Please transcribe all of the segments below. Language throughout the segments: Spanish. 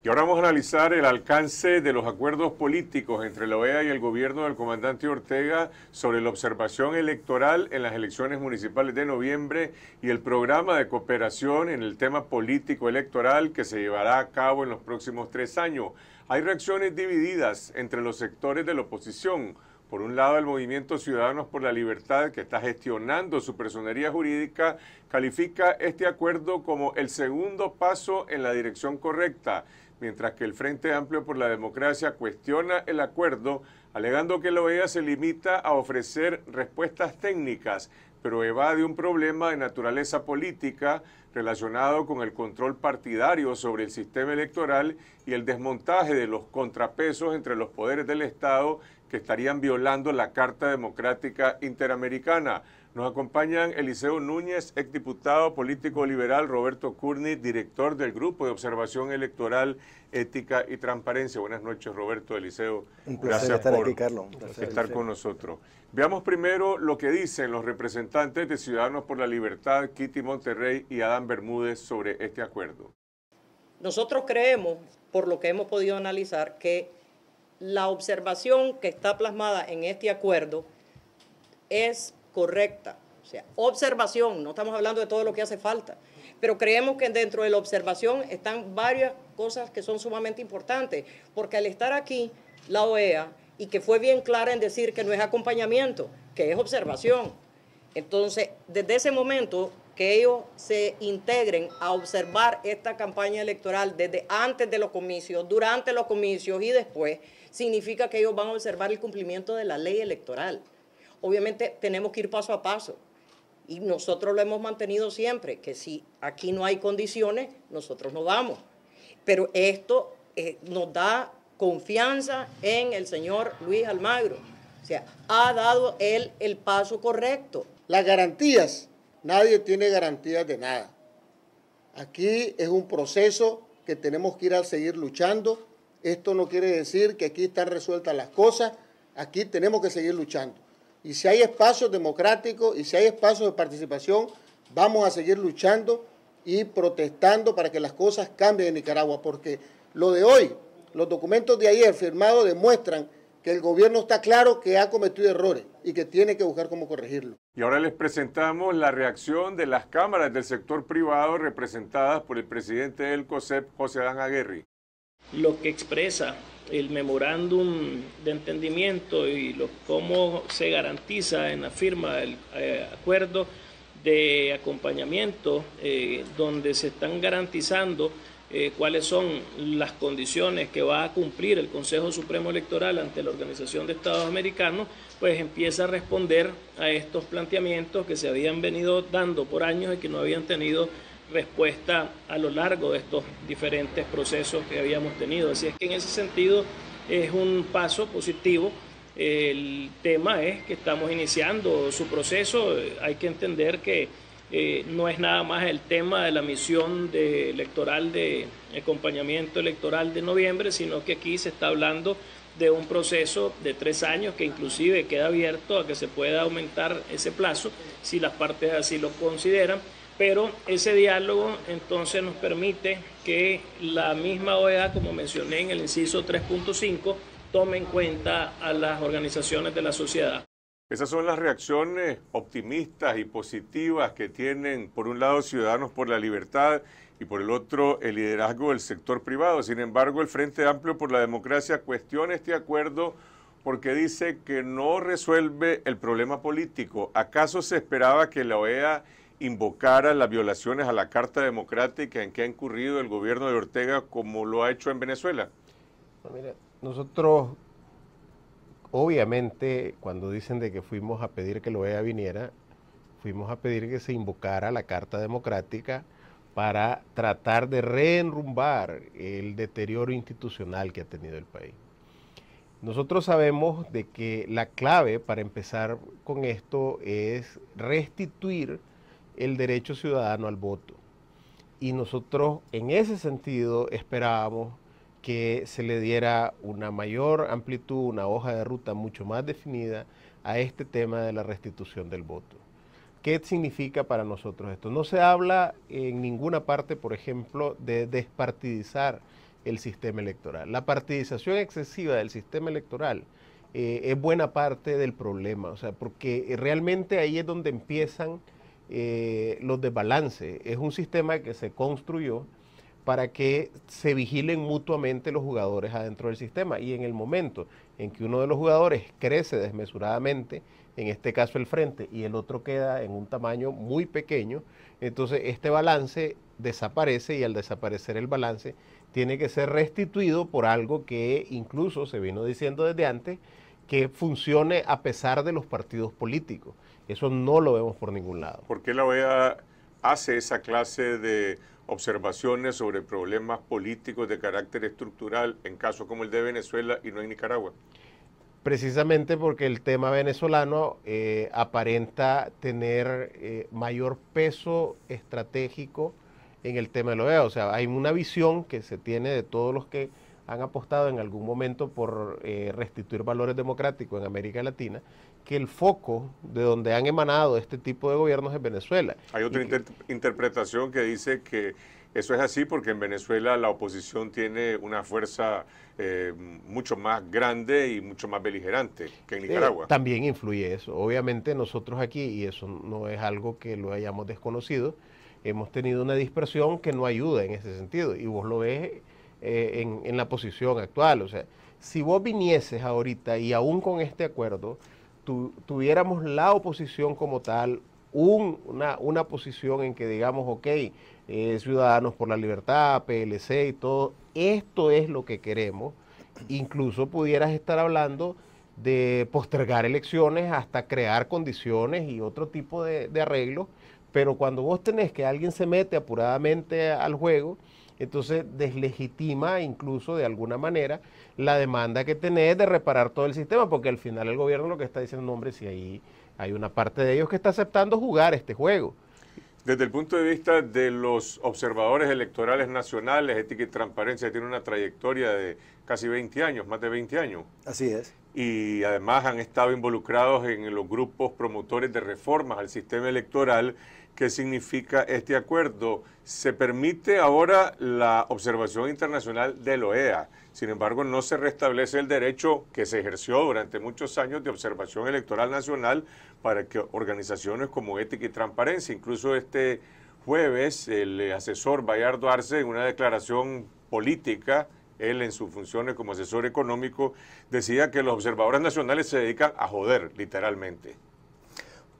Y ahora vamos a analizar el alcance de los acuerdos políticos entre la OEA y el gobierno del comandante Ortega sobre la observación electoral en las elecciones municipales de noviembre y el programa de cooperación en el tema político electoral que se llevará a cabo en los próximos tres años. Hay reacciones divididas entre los sectores de la oposición. Por un lado, el movimiento Ciudadanos por la Libertad, que está gestionando su personería jurídica, califica este acuerdo como el segundo paso en la dirección correcta mientras que el Frente Amplio por la Democracia cuestiona el acuerdo, alegando que la OEA se limita a ofrecer respuestas técnicas, pero evade un problema de naturaleza política relacionado con el control partidario sobre el sistema electoral y el desmontaje de los contrapesos entre los poderes del Estado que estarían violando la Carta Democrática Interamericana. Nos acompañan Eliseo Núñez, exdiputado político liberal, Roberto Curni, director del Grupo de Observación Electoral, Ética y Transparencia. Buenas noches, Roberto Eliseo. Un placer estar aquí, Carlos. estar con nosotros. Veamos primero lo que dicen los representantes de Ciudadanos por la Libertad, Kitty Monterrey y Adán Bermúdez sobre este acuerdo. Nosotros creemos, por lo que hemos podido analizar, que la observación que está plasmada en este acuerdo es correcta. O sea, observación, no estamos hablando de todo lo que hace falta, pero creemos que dentro de la observación están varias cosas que son sumamente importantes, porque al estar aquí, la OEA, y que fue bien clara en decir que no es acompañamiento, que es observación. Entonces, desde ese momento que ellos se integren a observar esta campaña electoral desde antes de los comicios, durante los comicios y después, significa que ellos van a observar el cumplimiento de la ley electoral. Obviamente tenemos que ir paso a paso. Y nosotros lo hemos mantenido siempre, que si aquí no hay condiciones, nosotros no vamos. Pero esto eh, nos da confianza en el señor Luis Almagro. O sea, ha dado él el paso correcto. Las garantías, nadie tiene garantías de nada. Aquí es un proceso que tenemos que ir a seguir luchando. Esto no quiere decir que aquí están resueltas las cosas, aquí tenemos que seguir luchando y si hay espacios democráticos y si hay espacios de participación, vamos a seguir luchando y protestando para que las cosas cambien en Nicaragua, porque lo de hoy, los documentos de ayer firmados demuestran que el gobierno está claro que ha cometido errores y que tiene que buscar cómo corregirlo. Y ahora les presentamos la reacción de las cámaras del sector privado representadas por el presidente del COSEP, José Adán Aguirre. Lo que expresa el memorándum de entendimiento y los, cómo se garantiza en la firma del eh, acuerdo de acompañamiento eh, donde se están garantizando eh, cuáles son las condiciones que va a cumplir el Consejo Supremo Electoral ante la Organización de Estados Americanos, pues empieza a responder a estos planteamientos que se habían venido dando por años y que no habían tenido respuesta a lo largo de estos diferentes procesos que habíamos tenido. Así es que en ese sentido es un paso positivo. El tema es que estamos iniciando su proceso. Hay que entender que eh, no es nada más el tema de la misión electoral de acompañamiento electoral de noviembre, sino que aquí se está hablando de un proceso de tres años que inclusive queda abierto a que se pueda aumentar ese plazo si las partes así lo consideran pero ese diálogo entonces nos permite que la misma OEA, como mencioné en el inciso 3.5, tome en cuenta a las organizaciones de la sociedad. Esas son las reacciones optimistas y positivas que tienen, por un lado, Ciudadanos por la Libertad y por el otro, el liderazgo del sector privado. Sin embargo, el Frente Amplio por la Democracia cuestiona este acuerdo porque dice que no resuelve el problema político. ¿Acaso se esperaba que la OEA invocara las violaciones a la Carta Democrática en que ha incurrido el gobierno de Ortega como lo ha hecho en Venezuela? Pues mira, nosotros, obviamente, cuando dicen de que fuimos a pedir que vea viniera, fuimos a pedir que se invocara la Carta Democrática para tratar de reenrumbar el deterioro institucional que ha tenido el país. Nosotros sabemos de que la clave para empezar con esto es restituir el derecho ciudadano al voto. Y nosotros en ese sentido esperábamos que se le diera una mayor amplitud, una hoja de ruta mucho más definida a este tema de la restitución del voto. ¿Qué significa para nosotros esto? No se habla en ninguna parte, por ejemplo, de despartidizar el sistema electoral. La partidización excesiva del sistema electoral eh, es buena parte del problema, o sea, porque realmente ahí es donde empiezan eh, los balance, Es un sistema que se construyó para que se vigilen mutuamente los jugadores adentro del sistema. Y en el momento en que uno de los jugadores crece desmesuradamente, en este caso el frente, y el otro queda en un tamaño muy pequeño, entonces este balance desaparece y al desaparecer el balance tiene que ser restituido por algo que incluso se vino diciendo desde antes, que funcione a pesar de los partidos políticos. Eso no lo vemos por ningún lado. ¿Por qué la OEA hace esa clase de observaciones sobre problemas políticos de carácter estructural en casos como el de Venezuela y no en Nicaragua? Precisamente porque el tema venezolano eh, aparenta tener eh, mayor peso estratégico en el tema de la OEA. O sea, hay una visión que se tiene de todos los que han apostado en algún momento por eh, restituir valores democráticos en América Latina, que el foco de donde han emanado este tipo de gobiernos es Venezuela. Hay otra interpretación que dice que eso es así porque en Venezuela la oposición tiene una fuerza eh, mucho más grande y mucho más beligerante que en eh, Nicaragua. también influye eso. Obviamente nosotros aquí, y eso no es algo que lo hayamos desconocido, hemos tenido una dispersión que no ayuda en ese sentido. Y vos lo ves eh, en la posición actual. O sea, si vos vinieses ahorita y aún con este acuerdo tuviéramos la oposición como tal, una, posición en que digamos, ok, eh, Ciudadanos por la Libertad, PLC y todo, esto es lo que queremos, incluso pudieras estar hablando de postergar elecciones hasta crear condiciones y otro tipo de, de arreglos, pero cuando vos tenés que alguien se mete apuradamente al juego, entonces deslegitima incluso de alguna manera la demanda que tenés de reparar todo el sistema, porque al final el gobierno lo que está diciendo, hombre, si ahí hay una parte de ellos que está aceptando jugar este juego. Desde el punto de vista de los observadores electorales nacionales, Ética y Transparencia tiene una trayectoria de casi 20 años, más de 20 años. Así es. Y además han estado involucrados en los grupos promotores de reformas al sistema electoral ¿Qué significa este acuerdo. Se permite ahora la observación internacional de la e OEA, sin embargo no se restablece el derecho que se ejerció durante muchos años de observación electoral nacional para que organizaciones como Ética y Transparencia, incluso este jueves el asesor Bayardo Arce en una declaración política, él en sus funciones como asesor económico, decía que los observadores nacionales se dedican a joder, literalmente.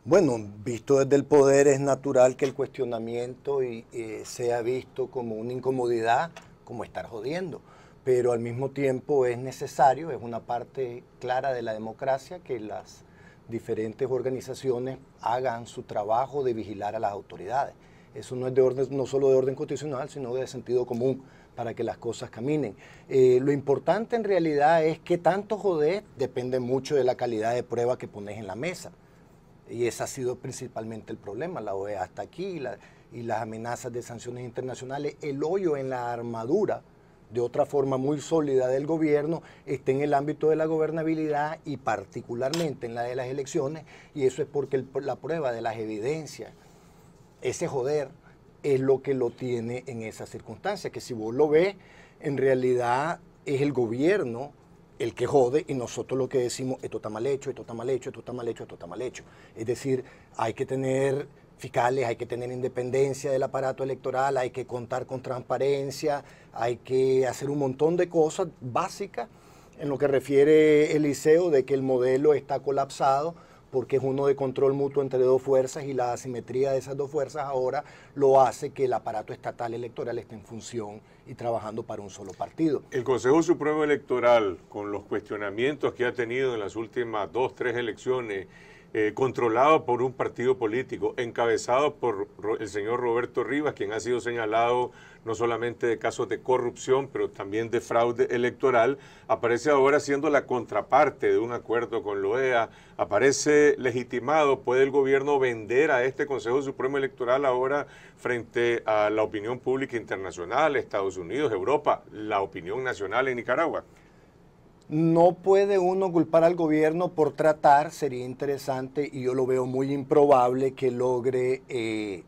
Bueno, visto desde el poder es natural que el cuestionamiento eh, sea visto como una incomodidad, como estar jodiendo, pero al mismo tiempo es necesario, es una parte clara de la democracia que las diferentes organizaciones hagan su trabajo de vigilar a las autoridades. Eso no es de orden, no solo de orden constitucional, sino de sentido común para que las cosas caminen. Eh, lo importante en realidad es que tanto joder depende mucho de la calidad de prueba que pones en la mesa. Y ese ha sido principalmente el problema, la OEA hasta aquí y, las amenazas de sanciones internacionales, el hoyo en la armadura de otra forma muy sólida del gobierno está en el ámbito de la gobernabilidad y particularmente en la de las elecciones, y eso es porque la prueba de las evidencias, ese joder, es lo que lo tiene en esas circunstancias, que si vos lo ves, en realidad es el gobierno el que jode y nosotros lo que decimos, esto está mal hecho, esto está mal hecho, esto está mal hecho, esto está mal hecho. Es decir, hay que tener fiscales, hay que tener independencia del aparato electoral, hay que contar con transparencia, hay que hacer un montón de cosas básicas en lo que refiere el Eliseo de que el modelo está colapsado porque es uno de control mutuo entre dos fuerzas y la asimetría de esas dos fuerzas ahora lo hace que el aparato estatal electoral esté en función y trabajando para un solo partido. El Consejo Supremo Electoral, con los cuestionamientos que ha tenido en las últimas dos, tres elecciones, eh, controlado por un partido político, encabezado por el señor Roberto Rivas, quien ha sido señalado no solamente de casos de corrupción, pero también de fraude electoral, aparece ahora siendo la contraparte de un acuerdo con OEA, aparece legitimado, puede el gobierno vender a este Consejo Supremo Electoral ahora frente a la opinión pública internacional, Estados Unidos, Europa, la opinión nacional en Nicaragua. No puede uno culpar al gobierno por tratar, sería interesante y yo lo veo muy improbable que logre eh,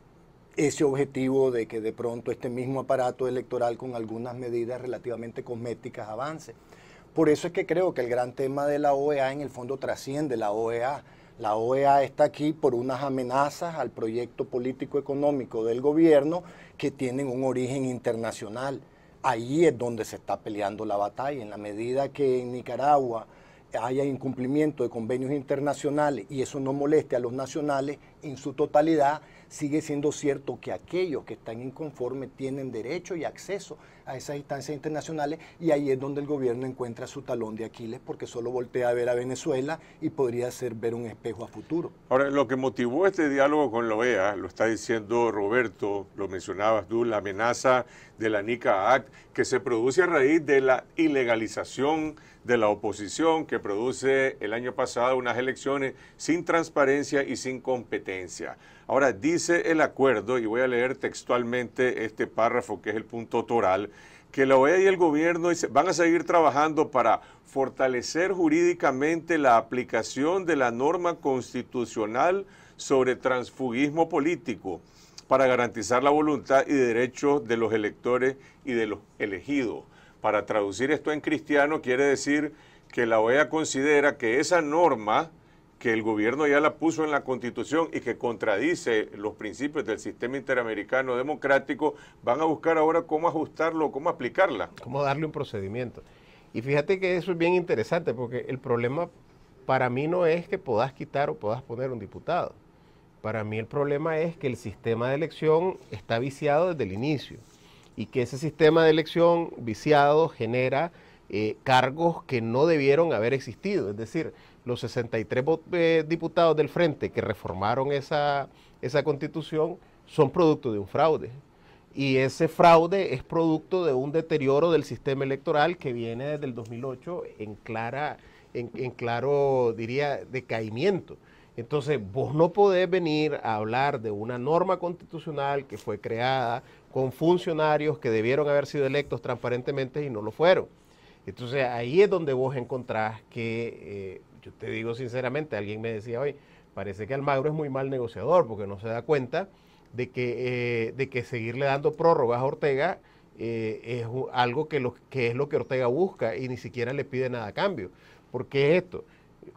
ese objetivo de que de pronto este mismo aparato electoral con algunas medidas relativamente cosméticas avance. Por eso es que creo que el gran tema de la OEA en el fondo trasciende la OEA. La OEA está aquí por unas amenazas al proyecto político-económico del gobierno que tienen un origen internacional. Ahí es donde se está peleando la batalla, en la medida que en Nicaragua haya incumplimiento de convenios internacionales y eso no moleste a los nacionales en su totalidad, sigue siendo cierto que aquellos que están inconformes tienen derecho y acceso a esas instancias internacionales y ahí es donde el gobierno encuentra su talón de Aquiles porque solo voltea a ver a Venezuela y podría ser ver un espejo a futuro. Ahora, lo que motivó este diálogo con la OEA, lo está diciendo Roberto, lo mencionabas tú, la amenaza de la NICA Act que se produce a raíz de la ilegalización de la oposición que produce el año pasado unas elecciones sin transparencia y sin competencia. Ahora, dice el acuerdo, y voy a leer textualmente este párrafo que es el punto toral, que la OEA y el gobierno van a seguir trabajando para fortalecer jurídicamente la aplicación de la norma constitucional sobre transfugismo político para garantizar la voluntad y derechos de los electores y de los elegidos. Para traducir esto en cristiano quiere decir que la OEA considera que esa norma que el gobierno ya la puso en la constitución y que contradice los principios del sistema interamericano democrático, van a buscar ahora cómo ajustarlo, cómo aplicarla. Cómo darle un procedimiento. Y fíjate que eso es bien interesante, porque el problema para mí no es que puedas quitar o puedas poner un diputado. Para mí el problema es que el sistema de elección está viciado desde el inicio y que ese sistema de elección viciado genera eh, cargos que no debieron haber existido. Es decir, los 63 eh, diputados del frente que reformaron esa, esa constitución son producto de un fraude. Y ese fraude es producto de un deterioro del sistema electoral que viene desde el 2008 en, clara, en, claro, diría, decaimiento. Entonces, vos no podés venir a hablar de una norma constitucional que fue creada con funcionarios que debieron haber sido electos transparentemente y no lo fueron. Entonces, ahí es donde vos encontrás que eh, yo te digo sinceramente, alguien me decía hoy, parece que Almagro es muy mal negociador porque no se da cuenta de que, eh, de que seguirle dando prórrogas a Ortega eh, es algo que, lo, que es lo que Ortega busca y ni siquiera le pide nada a cambio. Porque es esto,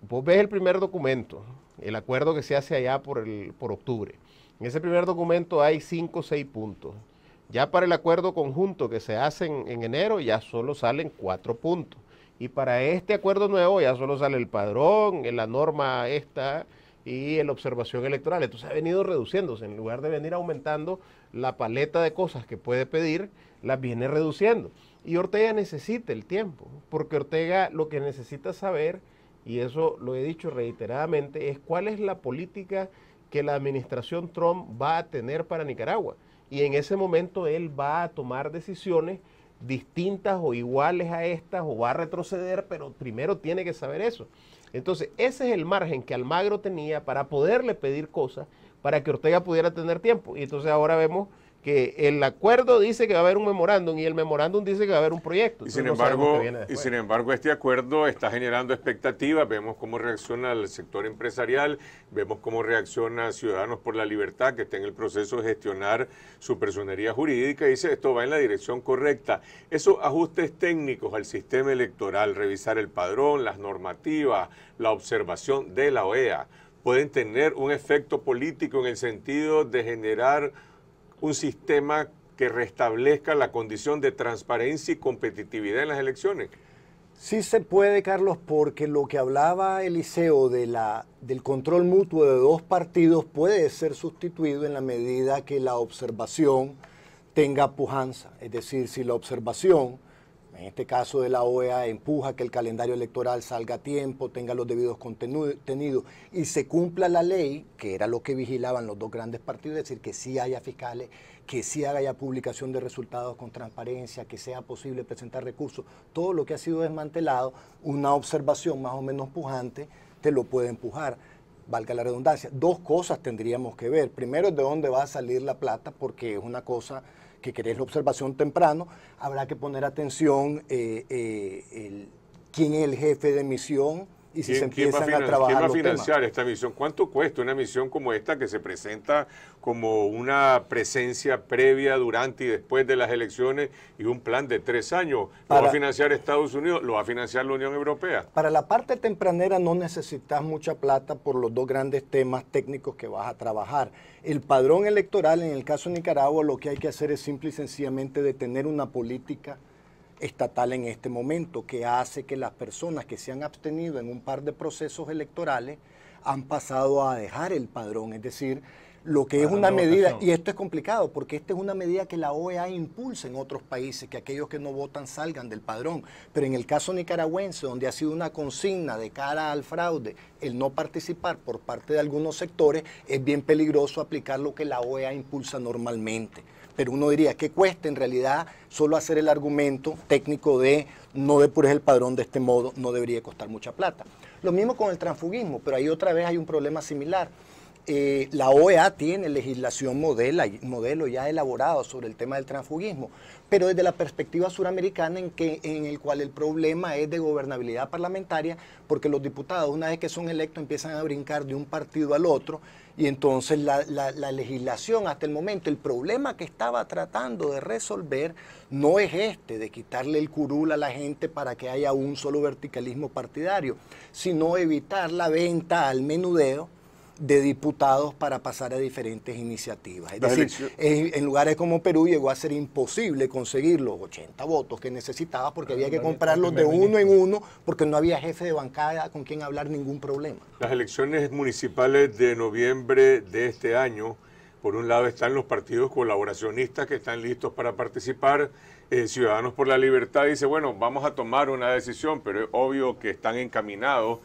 vos ves el primer documento, el acuerdo que se hace allá por, el, por octubre. En ese primer documento hay cinco o seis puntos. Ya para el acuerdo conjunto que se hace en, en enero ya solo salen cuatro puntos. Y para este acuerdo nuevo ya solo sale el padrón, la norma esta y la observación electoral. Entonces ha venido reduciéndose. En lugar de venir aumentando la paleta de cosas que puede pedir, las viene reduciendo. Y Ortega necesita el tiempo, porque Ortega lo que necesita saber, y eso lo he dicho reiteradamente, es cuál es la política que la administración Trump va a tener para Nicaragua. Y en ese momento él va a tomar decisiones distintas o iguales a estas o va a retroceder, pero primero tiene que saber eso. Entonces, ese es el margen que Almagro tenía para poderle pedir cosas para que Ortega pudiera tener tiempo. Y entonces ahora vemos que el acuerdo dice que va a haber un memorándum y el memorándum dice que va a haber un proyecto. Y sin, embargo, embargo, este acuerdo está generando expectativas. Vemos cómo reacciona el sector empresarial, vemos cómo reacciona Ciudadanos por la Libertad, que está en el proceso de gestionar su personería jurídica. Y dice, esto va en la dirección correcta. Esos ajustes técnicos al sistema electoral, revisar el padrón, las normativas, la observación de la OEA, pueden tener un efecto político en el sentido de generar un sistema que restablezca la condición de transparencia y competitividad en las elecciones? Sí se puede, Carlos, porque lo que hablaba Eliseo de la, del control mutuo de dos partidos puede ser sustituido en la medida que la observación tenga pujanza. Es decir, si la observación en este caso de la OEA empuja que el calendario electoral salga a tiempo, tenga los debidos contenidos y se cumpla la ley, que era lo que vigilaban los dos grandes partidos, es decir, que sí haya fiscales, que sí haya publicación de resultados con transparencia, que sea posible presentar recursos. Todo lo que ha sido desmantelado, una observación más o menos pujante, te lo puede empujar valga la redundancia, dos cosas tendríamos que ver. Primero, de dónde va a salir la plata, porque es una cosa que querés la observación temprano, habrá que poner atención eh, eh quién es el jefe de misión, y si se empiezan a, trabajar. ¿Quién va a financiar esta misión? ¿Cuánto cuesta una misión como esta que se presenta como una presencia previa, durante y después de las elecciones y un plan de tres años? ¿Lo para, va a financiar Estados Unidos? ¿Lo va a financiar la Unión Europea? Para la parte tempranera no necesitas mucha plata por los dos grandes temas técnicos que vas a trabajar. El padrón electoral, en el caso de Nicaragua, lo que hay que hacer es simple y sencillamente detener tener una política estatal en este momento, que hace que las personas que se han abstenido en un par de procesos electorales han pasado a dejar el padrón, es decir, lo que es una medida, y esto es complicado, porque esta es una medida que la OEA impulsa en otros países, que aquellos que no votan salgan del padrón. Pero en el caso nicaragüense, donde ha sido una consigna de cara al fraude, el no participar por parte de algunos sectores, es bien peligroso aplicar lo que la OEA impulsa normalmente pero uno diría que cuesta en realidad solo hacer el argumento técnico de no depures el padrón de este modo, no debería costar mucha plata. Lo mismo con el transfugismo, pero ahí otra vez hay un problema similar. Eh, la OEA tiene legislación modelo ya elaborado sobre el tema del transfugismo, pero desde la perspectiva suramericana en, el cual el problema es de gobernabilidad parlamentaria, porque los diputados una vez que son electos empiezan a brincar de un partido al otro y entonces la legislación hasta el momento, el problema que estaba tratando de resolver no es este, de quitarle el curul a la gente para que haya un solo verticalismo partidario, sino evitar la venta al menudeo de diputados para pasar a diferentes iniciativas. Es decir, en lugares como Perú llegó a ser imposible conseguir los 80 votos que necesitaba porque había que comprarlos de uno en uno porque no había jefe de bancada con quien hablar ningún problema. Las elecciones municipales de noviembre de este año, por un lado están los partidos colaboracionistas que están listos para participar, eh, Ciudadanos por la Libertad dice, bueno, vamos a tomar una decisión, pero es obvio que están encaminados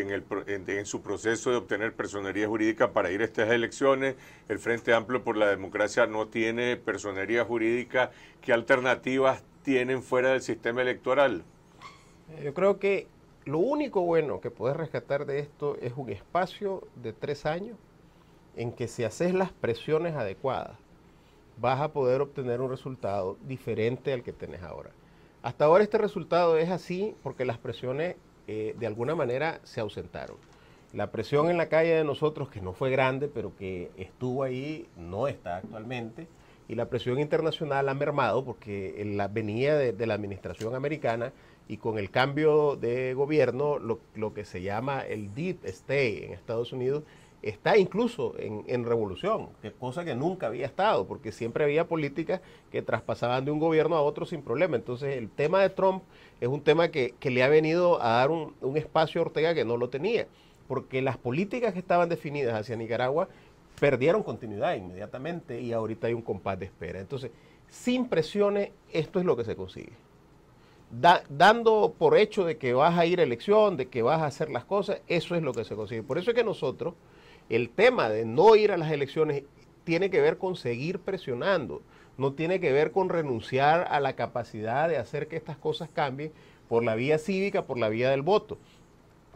en, su proceso de obtener personería jurídica para ir a estas elecciones. El Frente Amplio por la Democracia no tiene personería jurídica. ¿Qué alternativas tienen fuera del sistema electoral? Eh, yo creo que lo único bueno que puedes rescatar de esto es un espacio de tres años en que si haces las presiones adecuadas, vas a poder obtener un resultado diferente al que tenés ahora. Hasta ahora este resultado es así porque las presiones eh, de alguna manera se ausentaron. La presión en la calle de nosotros, que no fue grande, pero que estuvo ahí, no está actualmente, y la presión internacional ha mermado porque la, venía de, la administración americana y con el cambio de gobierno, lo, lo, que se llama el deep stay en Estados Unidos está incluso en, en revolución, cosa que nunca había estado, porque siempre había políticas que traspasaban de un gobierno a otro sin problema. Entonces el tema de Trump es un tema que, le ha venido a dar un, espacio a Ortega que no lo tenía, porque las políticas que estaban definidas hacia Nicaragua perdieron continuidad inmediatamente y ahorita hay un compás de espera. Entonces, sin presiones, esto es lo que se consigue. dando por hecho de que vas a ir a elección, de que vas a hacer las cosas, eso es lo que se consigue. Por eso es que nosotros el tema de no ir a las elecciones tiene que ver con seguir presionando, no tiene que ver con renunciar a la capacidad de hacer que estas cosas cambien por la vía cívica, por la vía del voto.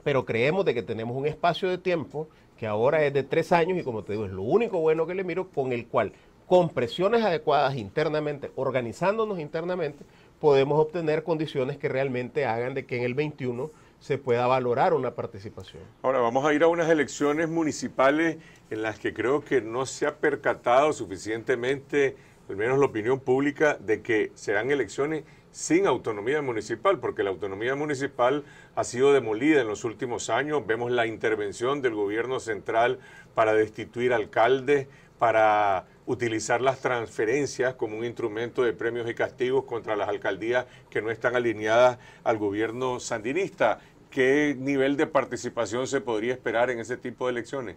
Pero creemos de que tenemos un espacio de tiempo que ahora es de tres años y como te digo, es lo único bueno que le miro con el cual con presiones adecuadas internamente, organizándonos internamente, podemos obtener condiciones que realmente hagan de que en el 21 se pueda valorar una participación. Ahora vamos a ir a unas elecciones municipales en las que creo que no se ha percatado suficientemente, al menos la opinión pública, de que serán elecciones sin autonomía municipal, porque la autonomía municipal ha sido demolida en los últimos años. Vemos la intervención del gobierno central para destituir alcaldes, para utilizar las transferencias como un instrumento de premios y castigos contra las alcaldías que no están alineadas al gobierno sandinista. ¿qué nivel de participación se podría esperar en ese tipo de elecciones?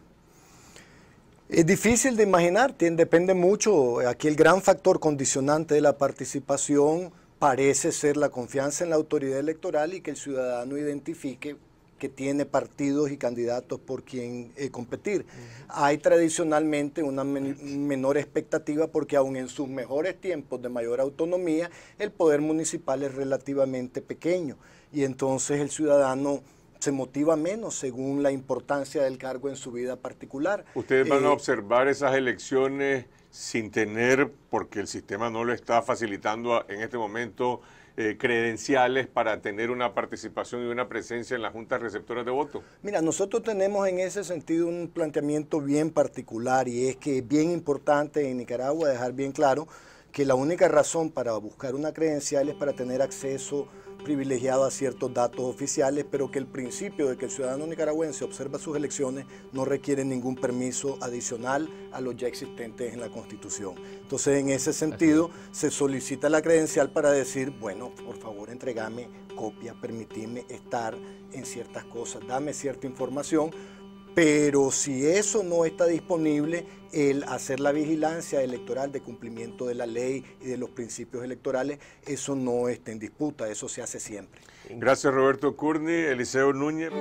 Es difícil de imaginar, depende mucho. Aquí el gran factor condicionante de la participación parece ser la confianza en la autoridad electoral y que el ciudadano identifique que tiene partidos y candidatos por quien eh, competir. Hay tradicionalmente una menor expectativa porque aún en sus mejores tiempos de mayor autonomía, el poder municipal es relativamente pequeño y entonces el ciudadano se motiva menos según la importancia del cargo en su vida particular. Ustedes van a eh, observar esas elecciones sin tener, porque el sistema no lo está facilitando en este momento, eh, credenciales para tener una participación y una presencia en las juntas receptoras de voto? Mira, nosotros tenemos en ese sentido un planteamiento bien particular y es que es bien importante en Nicaragua dejar bien claro que la única razón para buscar una credencial es para tener acceso privilegiado a ciertos datos oficiales, pero que el principio de que el ciudadano nicaragüense observa sus elecciones no requiere ningún permiso adicional a los ya existentes en la Constitución. Entonces, en ese sentido, se solicita la credencial para decir, bueno, por favor, entregame copia, permitime estar en ciertas cosas, dame cierta información pero si eso no está disponible, el hacer la vigilancia electoral de cumplimiento de la ley y de los principios electorales, eso no está en disputa, eso se hace siempre. Gracias Roberto Curni, Eliseo Núñez.